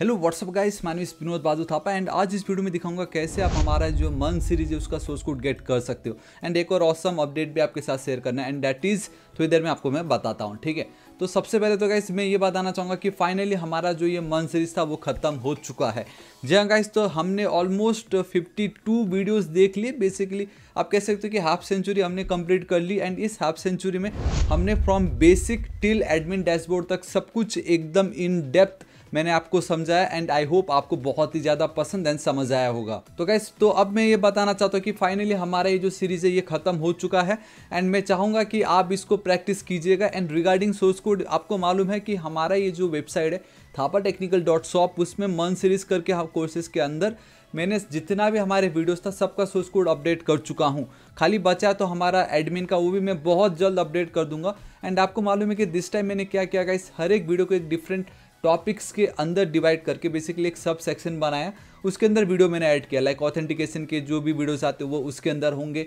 hello what's up guys मानवी विनोद बाजू Thapa and आज इस वीडियो में दिखाऊंगा कैसे आप हमारा जो मन सीरीज है उसका सोर्स कोड गेट कर सकते हो एंड एक और ऑसम अपडेट भी आपके साथ शेयर करना है एंड डैट इज़ थोड़ी देर में आपको मैं बताता हूँ ठीक है तो सबसे पहले तो गाइस मैं ये बताना चाहूँगा कि फाइनली हमारा जो ये मन सीरीज था वो ख़त्म हो चुका है जी हाँ गाइस तो हमने ऑलमोस्ट 52 वीडियोज़ देख लिए बेसिकली आप कह सकते हो कि हाफ सेंचुरी हमने कंप्लीट कर ली एंड इस हाफ सेंचुरी में हमने from basic till admin dashboard तक सब कुछ एकदम इन डेप्थ मैंने आपको समझाया एंड आई होप आपको बहुत ही ज़्यादा पसंद एंड समझ आया होगा तो गैस तो अब मैं ये बताना चाहता हूँ कि फाइनली हमारा ये जो सीरीज़ है ये ख़त्म हो चुका है एंड मैं चाहूँगा कि आप इसको प्रैक्टिस कीजिएगा एंड रिगार्डिंग सोर्स कोड आपको मालूम है कि हमारा ये जो वेबसाइट है थापा टेक्निकल डॉट शॉप उसमें मन सीरीज़ करके हम कोर्सेज़ के अंदर मैंने जितना भी हमारे वीडियोस था सबका सोर्स कोड अपडेट कर चुका हूँ खाली बचा तो हमारा एडमिन का वो भी मैं बहुत जल्द अपडेट कर दूंगा एंड आपको मालूम है कि दिस टाइम मैंने क्या किया गया हर एक वीडियो को एक डिफरेंट टॉपिक्स के अंदर डिवाइड करके बेसिकली एक सब सेक्शन बनाया उसके अंदर वीडियो मैंने ऐड किया लाइक ऑथेंटिकेशन के जो भी वीडियोस आते हैं वो उसके अंदर होंगे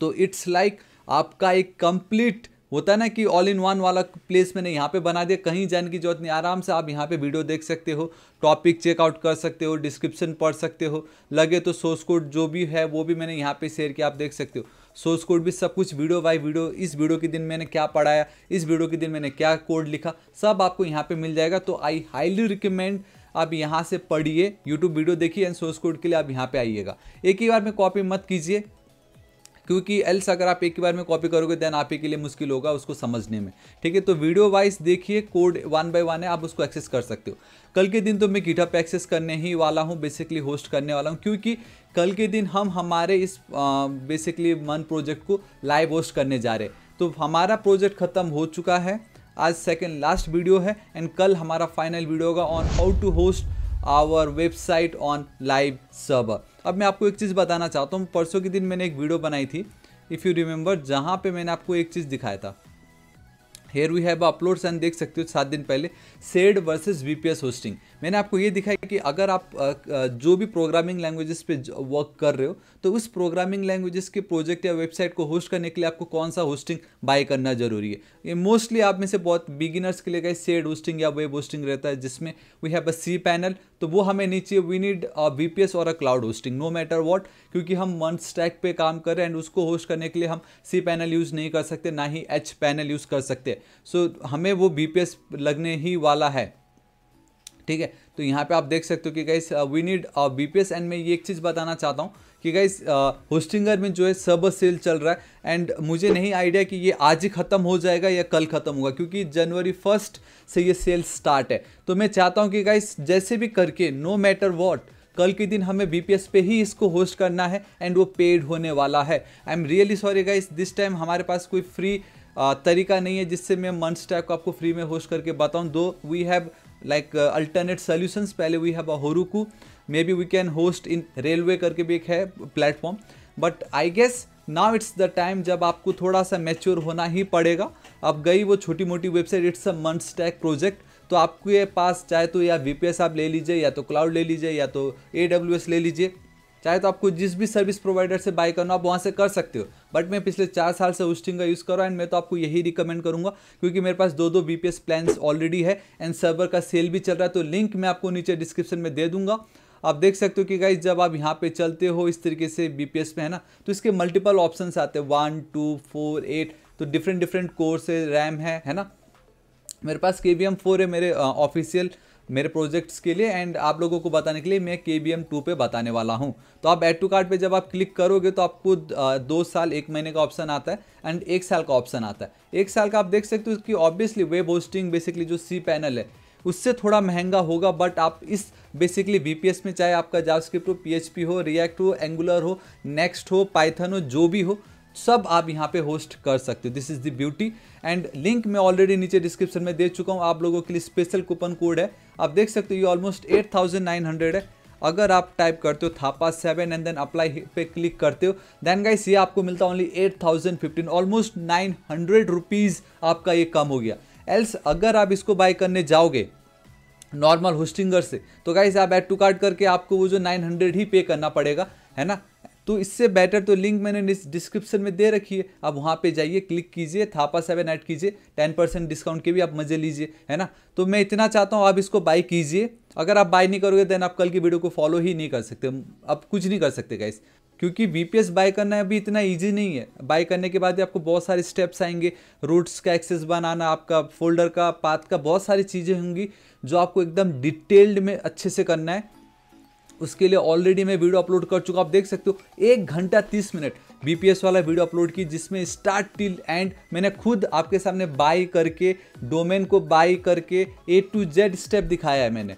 तो इट्स लाइक like आपका एक कंप्लीट होता है ना कि ऑल इन वन वाला प्लेस मैंने यहाँ पे बना दिया कहीं जाने की जरूरत नहीं आराम से आप यहाँ पे वीडियो देख सकते हो टॉपिक चेकआउट कर सकते हो डिस्क्रिप्शन पढ़ सकते हो लगे तो सोर्स कोड जो भी है वो भी मैंने यहाँ पे शेयर किया आप देख सकते हो सोर्स कोड भी सब कुछ वीडियो बाई वीडियो इस वीडियो के दिन मैंने क्या पढ़ाया इस वीडियो के दिन मैंने क्या कोड लिखा सब आपको यहाँ पे मिल जाएगा तो आई हाईली रिकमेंड आप यहाँ से पढ़िए यूट्यूब वीडियो देखिए एंड सोर्स कोड के लिए आप यहाँ पे आइएगा एक ही बार में कॉपी मत कीजिए क्योंकि एल्स अगर आप एक ही बार में कॉपी करोगे देन आप ही के लिए मुश्किल होगा उसको समझने में ठीक है तो वीडियो वाइज देखिए कोड वन बाय वन है आप उसको एक्सेस कर सकते हो कल के दिन तो मैं गिटअप एक्सेस करने ही वाला हूँ बेसिकली होस्ट करने वाला हूँ क्योंकि कल के दिन हम हमारे इस बेसिकली मन प्रोजेक्ट को लाइव होस्ट करने जा रहे तो हमारा प्रोजेक्ट ख़त्म हो चुका है आज सेकेंड लास्ट वीडियो है एंड कल हमारा फाइनल वीडियो होगा on how to host our website on live server अब मैं आपको एक चीज़ बताना चाहता हूँ परसों के दिन मैंने एक वीडियो बनाई थी इफ़ यू रिमेंबर जहाँ पे मैंने आपको एक चीज़ दिखाया था here we have uploads and देख सकते हो सात दिन पहले सेड वर्सेस वीपीएस होस्टिंग मैंने आपको ये दिखाया कि अगर आप जो भी प्रोग्रामिंग लैंग्वेजेस पे वर्क कर रहे हो तो उस प्रोग्रामिंग लैंग्वेजेस के प्रोजेक्ट या वेबसाइट को होस्ट करने के लिए आपको कौन सा होस्टिंग बाय करना जरूरी है ये मोस्टली आप में से बहुत बिगिनर्स के लिए गए सेड होस्टिंग या वेब होस्टिंग रहता है जिसमें we have a C panel तो वो हमें नहीं चाहिए we need V P S और a cloud hosting no matter what क्योंकि हम वन स्टैक पे काम कर रहे हैं एंड उसको होस्ट करने के लिए हम सी पैनल यूज़ नहीं कर सकते ना ही एच पैनल यूज़ कर सकते हैं सो हमें वो बी लगने ही वाला है ठीक है तो यहाँ पे आप देख सकते हो कि guys we need B P एंड मैं ये एक चीज़ बताना चाहता हूँ कि गाइस uh, होस्टिंगर में जो है सब सेल चल रहा है एंड मुझे नहीं आइडिया कि ये आज ही ख़त्म हो जाएगा या कल ख़त्म होगा क्योंकि जनवरी फर्स्ट से ये सेल स्टार्ट है तो मैं चाहता हूँ कि गाइस जैसे भी करके नो मैटर वॉट कल के दिन हमें बी पे ही इसको होस्ट करना है एंड वो पेड होने वाला है I am really sorry guys this time हमारे पास कोई फ्री तरीका नहीं है जिससे मैं मंथ स्टैक को आपको फ्री में होस्ट करके बताऊँ दो we have like alternate solutions पहले we have a Heroku maybe we can host in Railway करके भी एक है platform but I guess now it's the time जब आपको थोड़ा सा मेच्योर होना ही पड़ेगा अब गई वो छोटी मोटी वेबसाइट इट्स अ मंथ स्टैक प्रोजेक्ट तो आपके पास चाहे तो या वी आप ले लीजिए या तो क्लाउड ले लीजिए या तो ए ले लीजिए चाहे तो आपको जिस भी सर्विस प्रोवाइडर से बाय करना आप वहाँ से कर सकते हो बट मैं पिछले चार साल से होस्टिंग का यूज़ कर रहा हूँ एंड मैं तो आपको यही रिकमेंड करूँगा क्योंकि मेरे पास दो दो बी पी प्लान्स ऑलरेडी है एंड सर्वर का सेल भी चल रहा है तो लिंक मैं आपको नीचे डिस्क्रिप्शन में दे दूँगा आप देख सकते हो कि गाइज जब आप यहाँ पे चलते हो इस तरीके से बी पी में है ना तो इसके मल्टीपल ऑप्शन आते हैं वन टू फोर एट तो डिफरेंट डिफरेंट कोर्स है रैम है है ना मेरे पास के बी एम फोर है मेरे ऑफिशियल मेरे प्रोजेक्ट्स के लिए एंड आप लोगों को बताने के लिए मैं के बी एम टू पर बताने वाला हूँ तो आप एड टू कार्ड पे जब आप क्लिक करोगे तो आपको दो साल एक महीने का ऑप्शन आता है एंड एक साल का ऑप्शन आता है एक साल का आप देख सकते हो कि ऑब्वियसली वेब होस्टिंग बेसिकली जो सी पैनल है उससे थोड़ा महंगा होगा बट आप इस बेसिकली वी में चाहे आपका जावास्क्रिप्ट हो पी हो रिएक्ट हो एंगुलर हो नेक्स्ट हो पाइथन हो जो भी हो सब आप यहाँ पे होस्ट कर सकते हो this is the beauty and link मैं ऑलरेडी नीचे डिस्क्रिप्शन में दे चुका हूँ आप लोगों के लिए स्पेशल कूपन कोड है आप देख सकते हो ये almost eight thousand nine hundred है अगर आप टाइप करते हो Thapa seven and then apply पे क्लिक करते हो देन गाइस ये आपको मिलता है only eight thousand fifteen almost nine hundred rupees आपका ये कम हो गया एल्स अगर आप इसको बाय करने जाओगे नॉर्मल होस्टिंगर से तो गाइस आप एड टू कार्ड करके आपको वो जो 900 ही पे करना पड़ेगा है ना तो इससे बेटर तो लिंक मैंने डिस्क्रिप्शन में दे रखी है आप वहाँ पे जाइए क्लिक कीजिए थापा सेवन ऐड कीजिए टेन परसेंट डिस्काउंट के भी आप मज़े लीजिए है ना तो मैं इतना चाहता हूँ आप इसको बाई कीजिए अगर आप बाई नहीं करोगे देन आप कल की वीडियो को फॉलो ही नहीं कर सकते आप कुछ नहीं कर सकते गाइस क्योंकि बी बाय करना अभी इतना इजी नहीं है बाय करने के बाद आपको बहुत सारे स्टेप्स आएंगे रूट्स का एक्सेस बनाना आपका फोल्डर का पाथ का बहुत सारी चीज़ें होंगी जो आपको एकदम डिटेल्ड में अच्छे से करना है उसके लिए ऑलरेडी मैं वीडियो अपलोड कर चुका आप देख सकते हो एक घंटा तीस मिनट बीपीएस वाला वीडियो अपलोड की जिसमें स्टार्ट टिल एंड मैंने खुद आपके सामने बाई करके डोमेन को बाई करके ए टू जेड स्टेप दिखाया है मैंने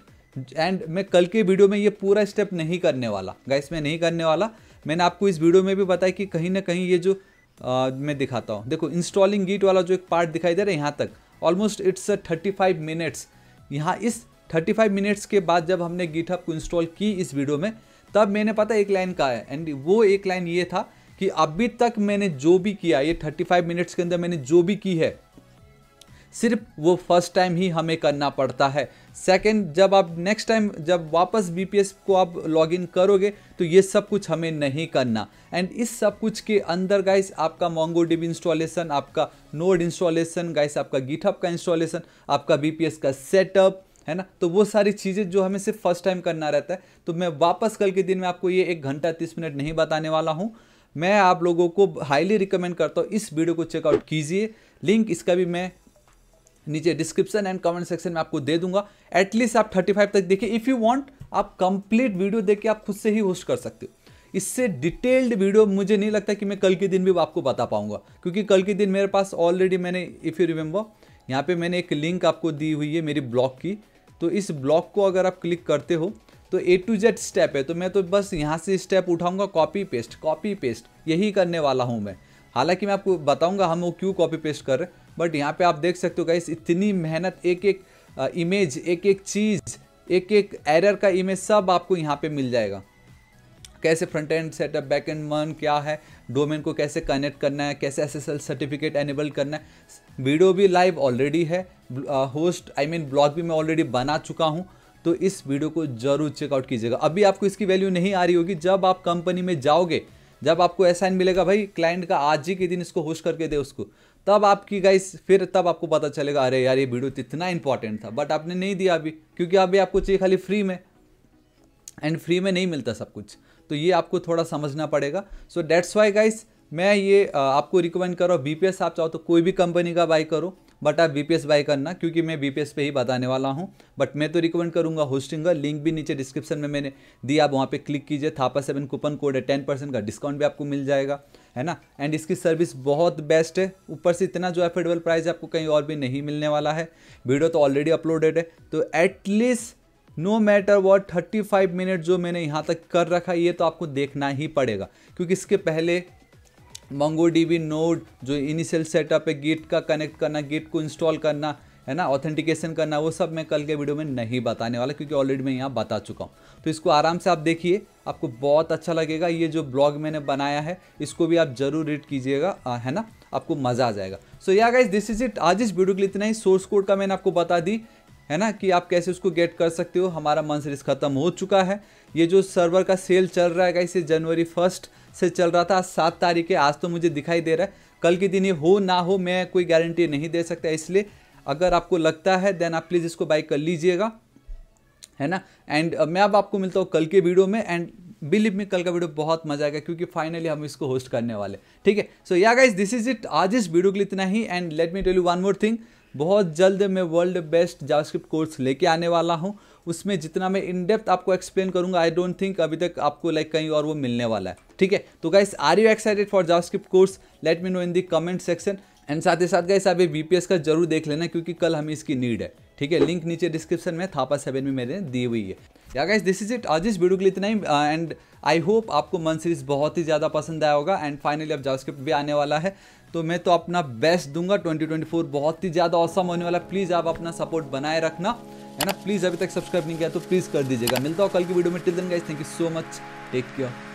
एंड मैं कल के वीडियो में ये पूरा स्टेप नहीं करने वाला गाइस मैं नहीं करने वाला मैंने आपको इस वीडियो में भी बताया कि कहीं ना कहीं ये जो आ, मैं दिखाता हूँ देखो इंस्टॉलिंग गीट वाला जो एक पार्ट दिखाई दे रहा है यहाँ तक almost it's thirty five minutes यहाँ इस 35 मिनट्स के बाद जब हमने गिटहब को इंस्टॉल की इस वीडियो में तब मैंने पता एक लाइन कहा है एंड वो एक लाइन ये था कि अभी तक मैंने जो भी किया ये 35 मिनट्स के अंदर मैंने जो भी की है सिर्फ वो फर्स्ट टाइम ही हमें करना पड़ता है सेकंड जब आप नेक्स्ट टाइम जब वापस एस को आप लॉगिन करोगे तो ये सब कुछ हमें नहीं करना एंड इस सब कुछ के अंदर गाइस आपका मोंगो डिब इंस्टॉलेशन आपका नोड इंस्टॉलेशन गाइस आपका गिटहब का इंस्टॉलेशन आपका एस का सेटअप है ना तो वो सारी चीज़ें जो हमें सिर्फ फर्स्ट टाइम करना रहता है तो मैं वापस कल के दिन में आपको ये एक घंटा तीस मिनट नहीं बताने वाला हूँ मैं आप लोगों को हाईली रिकमेंड करता हूँ इस वीडियो को चेकआउट कीजिए लिंक इसका भी मैं नीचे डिस्क्रिप्शन एंड कमेंट सेक्शन में आपको दे दूंगा एटलीस्ट आप 35 तक देखिए इफ़ यू वांट आप कंप्लीट वीडियो देख के आप खुद से ही होस्ट कर सकते हो इससे डिटेल्ड वीडियो मुझे नहीं लगता कि मैं कल के दिन भी आपको बता पाऊंगा क्योंकि कल के दिन मेरे पास ऑलरेडी मैंने इफ़ यू रिमेंबर यहाँ पे मैंने एक लिंक आपको दी हुई है मेरी ब्लॉग की तो इस ब्लॉक को अगर आप क्लिक करते हो तो ए टू जेड स्टेप है तो मैं तो बस यहाँ से स्टेप उठाऊँगा कॉपी पेस्ट कॉपी पेस्ट यही करने वाला हूँ मैं हालांकि मैं आपको बताऊँगा हम वो क्यों कॉपी पेस्ट कर रहे हैं बट यहाँ पर आप देख सकते हो गाइस इतनी मेहनत एक एक इमेज एक एक चीज़ एक एक एरर का इमेज सब आपको यहाँ पे मिल जाएगा कैसे front end setup back end मन क्या है डोमेन को कैसे कनेक्ट करना है कैसे एस सर्टिफिकेट एनेबल करना है वीडियो भी लाइव ऑलरेडी है होस्ट आई मीन ब्लॉग भी मैं ऑलरेडी बना चुका हूँ तो इस वीडियो को जरूर चेकआउट कीजिएगा अभी आपको इसकी वैल्यू नहीं आ रही होगी जब आप कंपनी में जाओगे जब आपको असाइन मिलेगा भाई क्लाइंट का आज ही के दिन इसको होस्ट करके दे उसको तब आपकी गाइस फिर तब आपको पता चलेगा अरे यार ये वीडियो तो इतना इंपॉर्टेंट था बट आपने नहीं दिया अभी क्योंकि अभी आपको चाहिए खाली फ्री में एंड फ्री में नहीं मिलता सब कुछ तो ये आपको थोड़ा समझना पड़ेगा सो डेट्स वाई गाइस मैं ये आपको रिकमेंड कर रहा हूँ बी आप चाहो तो कोई भी कंपनी का बाई करो बट आप बी बाई करना क्योंकि मैं बी पे ही बताने वाला हूँ बट मैं तो रिकमेंड करूँगा होस्टिंग का लिंक भी नीचे डिस्क्रिप्शन में मैंने दिया आप वहाँ पे क्लिक कीजिए थापा सेवन कूपन कोड है टेन परसेंट का डिस्काउंट भी आपको मिल जाएगा है ना एंड इसकी सर्विस बहुत बेस्ट है ऊपर से इतना जो एफोर्डेबल प्राइस आपको कहीं और भी नहीं मिलने वाला है वीडियो तो ऑलरेडी अपलोडेड है तो at least no matter what 35 minute जो मैंने यहाँ तक कर रखा ये तो आपको देखना ही पड़ेगा क्योंकि इसके पहले मंगो डी नोड जो इनिशियल सेटअप है गिट का कनेक्ट करना गिट को इंस्टॉल करना है ना ऑथेंटिकेशन करना वो सब मैं कल के वीडियो में नहीं बताने वाला क्योंकि ऑलरेडी मैं यहाँ बता चुका हूँ तो इसको आराम से आप देखिए आपको बहुत अच्छा लगेगा ये जो ब्लॉग मैंने बनाया है इसको भी आप जरूर रीड कीजिएगा है ना आपको मज़ा आ जाएगा सो yeah guys this is it आज इस वीडियो के लिए इतना ही सोर्स कोड का मैंने आपको बता दी है ना कि आप कैसे उसको गेट कर सकते हो हमारा मंथ सीरीज खत्म हो चुका है ये जो सर्वर का सेल चल रहा है इसे जनवरी फर्स्ट से चल रहा था आज सात तारीख है आज तो मुझे दिखाई दे रहा है कल के दिन ये हो ना हो मैं कोई गारंटी नहीं दे सकता इसलिए अगर आपको लगता है देन आप प्लीज़ इसको बाई कर लीजिएगा है ना एंड uh, मैं अब आपको मिलता हूँ कल के वीडियो में एंड बिलीव में कल का वीडियो बहुत मजा आएगा क्योंकि फाइनली हम इसको होस्ट करने वाले ठीक है सो yeah guys this is it आज इस वीडियो के लिए इतना ही and let me tell you one more thing बहुत जल्द मैं वर्ल्ड बेस्ट जावास्क्रिप्ट कोर्स लेके आने वाला हूँ उसमें जितना मैं इन डेप्थ आपको एक्सप्लेन करूंगा आई डोंट थिंक अभी तक आपको लाइक कहीं और वो मिलने वाला है ठीक है तो guys are you excited for JavaScript course let me know in the comment section and साथ ही साथ गाइस आप बीपीएस का जरूर देख लेना क्योंकि कल हमें इसकी नीड है ठीक है लिंक नीचे डिस्क्रिप्शन में थापा सेवन में मैंने दी हुई है या गाइस दिस इज इट आज इस वीडियो के लिए इतना ही एंड आई होप आपको मन सीरीज बहुत ही ज़्यादा पसंद आया होगा एंड फाइनली अब जावास्क्रिप्ट भी आने वाला है तो मैं तो अपना बेस्ट दूंगा 2024 बहुत ही ज़्यादा औसम होने वाला प्लीज़ आप अपना सपोर्ट बनाए रखना है ना प्लीज़ अभी तक सब्सक्राइब नहीं किया तो प्लीज़ कर दीजिएगा मिलता हो कल की वीडियो में till then guys thank you so much take care